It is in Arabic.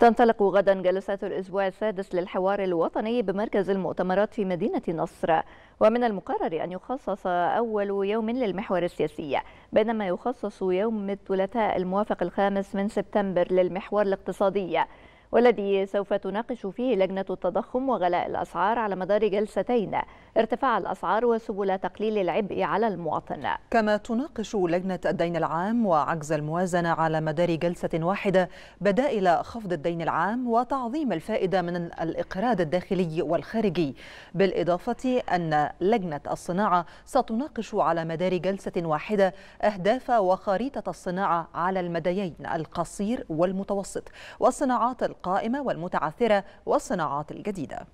تنطلق غدا جلسة الأسبوع السادس للحوار الوطني بمركز المؤتمرات في مدينة نصر ومن المقرر أن يخصص أول يوم للمحور السياسي بينما يخصص يوم الثلاثاء الموافق الخامس من سبتمبر للمحور الاقتصادي والذي سوف تناقش فيه لجنة التضخم وغلاء الأسعار على مدار جلستين ارتفاع الأسعار وسبل تقليل العبء على المواطن كما تناقش لجنة الدين العام وعجز الموازنة على مدار جلسة واحدة بدائل خفض الدين العام وتعظيم الفائدة من الإقراض الداخلي والخارجي بالإضافة أن لجنة الصناعة ستناقش على مدار جلسة واحدة أهداف وخريطة الصناعة على المديين القصير والمتوسط والصناعات القصير القائمة والمتعثرة والصناعات الجديدة